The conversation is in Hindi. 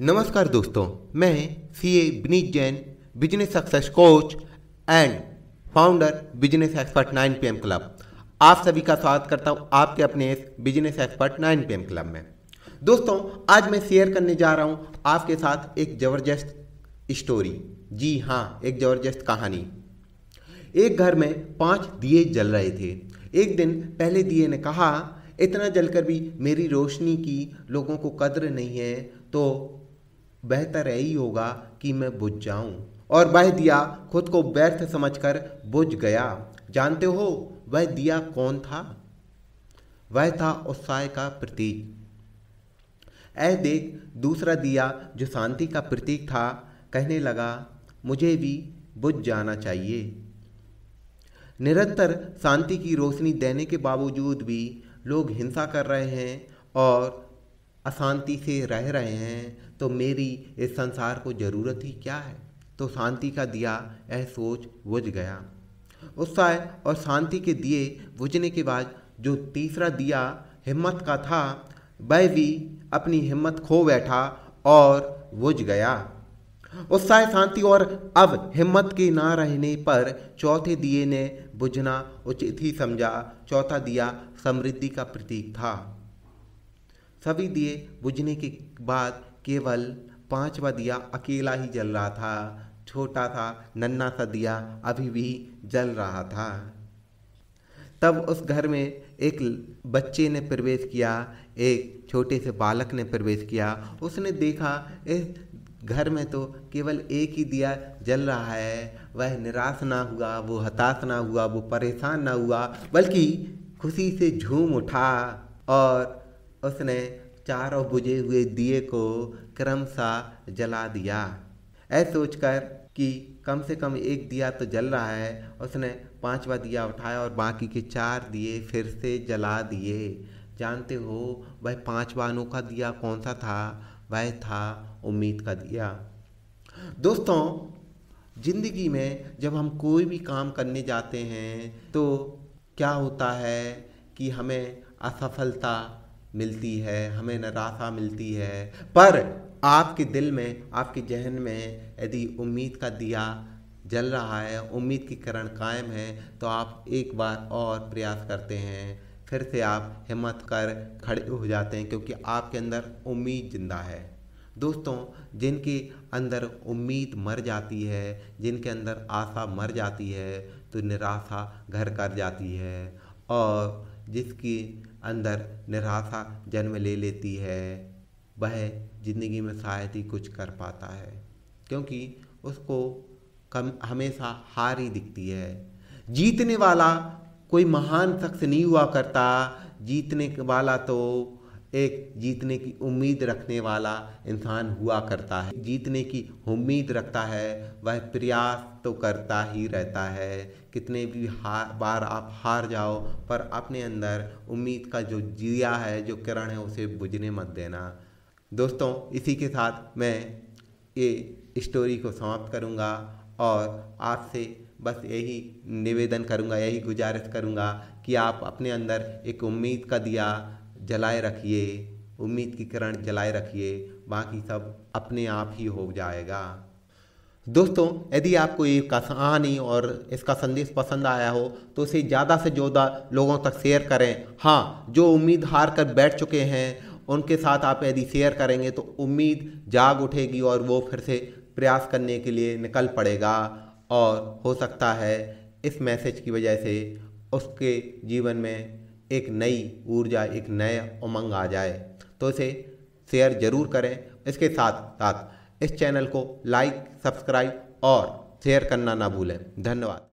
नमस्कार दोस्तों मैं C A Vineet Jain business success coach and founder business expert 9 PM club आप सभी का स्वागत करता हूं आपके अपने इस बिजनेस एक्सपर्ट 9 पीएम क्लब में दोस्तों आज मैं शेयर करने जा रहा हूं आपके साथ एक ज़बरदस्त स्टोरी जी हाँ एक ज़बरदस्त कहानी एक घर में पांच दिए जल रहे थे एक दिन पहले दिए ने कहा इतना जलकर भी मेरी रोशनी की लोगों को कद्र नहीं है तो बेहतर यही होगा कि मैं बुझ जाऊं और वह दिया खुद को व्यर्थ समझकर बुझ गया जानते हो वह दिया कौन था वह था उत्साह का प्रतीक ऐ देख दूसरा दिया जो शांति का प्रतीक था कहने लगा मुझे भी बुझ जाना चाहिए निरंतर शांति की रोशनी देने के बावजूद भी लोग हिंसा कर रहे हैं और अशांति से रह रहे हैं तो मेरी इस संसार को ज़रूरत ही क्या है तो शांति का दिया यह सोच बुझ गया उत्साह और शांति के दिए बुझने के बाद जो तीसरा दिया हिम्मत का था वह भी अपनी हिम्मत खो बैठा और बुझ गया उत्साह शांति और अब हिम्मत के ना रहने पर चौथे दिए ने बुझना उचित ही समझा चौथा दिया समृद्धि का प्रतीक था सभी दिए बुझने के बाद केवल पांचवा दिया अकेला ही जल रहा था छोटा था नन्ना सा दिया अभी भी जल रहा था तब उस घर में एक बच्चे ने प्रवेश किया एक छोटे से बालक ने प्रवेश किया उसने देखा इस घर में तो केवल एक ही दिया जल रहा है वह निराश ना हुआ वो हताश ना हुआ वो परेशान ना हुआ बल्कि खुशी से झूम उठा और उसने चारों बुझे हुए दिए को क्रमशः जला दिया ऐसा सोचकर कि कम से कम एक दिया तो जल रहा है उसने पांचवा दिया उठाया और बाकी के चार दिए फिर से जला दिए जानते हो वह पांचवा अनोखा दिया कौन सा था वह था उम्मीद का दिया दोस्तों जिंदगी में जब हम कोई भी काम करने जाते हैं तो क्या होता है कि हमें असफलता मिलती है हमें निराशा मिलती है पर आपके दिल में आपके जहन में यदि उम्मीद का दिया जल रहा है उम्मीद की करण कायम है तो आप एक बार और प्रयास करते हैं फिर से आप हिम्मत कर खड़े हो जाते हैं क्योंकि आपके अंदर उम्मीद जिंदा है दोस्तों जिनके अंदर उम्मीद मर जाती है जिनके अंदर आशा मर जाती है तो निराशा घर कर जाती है और जिसके अंदर निराशा जन्म ले लेती है वह ज़िंदगी में शायद ही कुछ कर पाता है क्योंकि उसको कम हमेशा हार ही दिखती है जीतने वाला कोई महान शख्स नहीं हुआ करता जीतने वाला तो एक जीतने की उम्मीद रखने वाला इंसान हुआ करता है जीतने की उम्मीद रखता है वह प्रयास तो करता ही रहता है कितने भी हार बार आप हार जाओ पर अपने अंदर उम्मीद का जो जिया है जो किरण है उसे बुझने मत देना दोस्तों इसी के साथ मैं ये स्टोरी को समाप्त करूँगा और आपसे बस यही निवेदन करूँगा यही गुजारिश करूँगा कि आप अपने अंदर एक उम्मीद का दिया जलाए रखिए उम्मीद की किरण जलाए रखिए बाकी सब अपने आप ही हो जाएगा दोस्तों यदि आपको ये कहानी और इसका संदेश पसंद आया हो तो इसे ज़्यादा से ज़्यादा लोगों तक शेयर करें हाँ जो उम्मीद हार कर बैठ चुके हैं उनके साथ आप यदि शेयर करेंगे तो उम्मीद जाग उठेगी और वो फिर से प्रयास करने के लिए निकल पड़ेगा और हो सकता है इस मैसेज की वजह से उसके जीवन में एक नई ऊर्जा एक नया उमंग आ जाए तो इसे शेयर ज़रूर करें इसके साथ साथ इस चैनल को लाइक सब्सक्राइब और शेयर करना ना भूलें धन्यवाद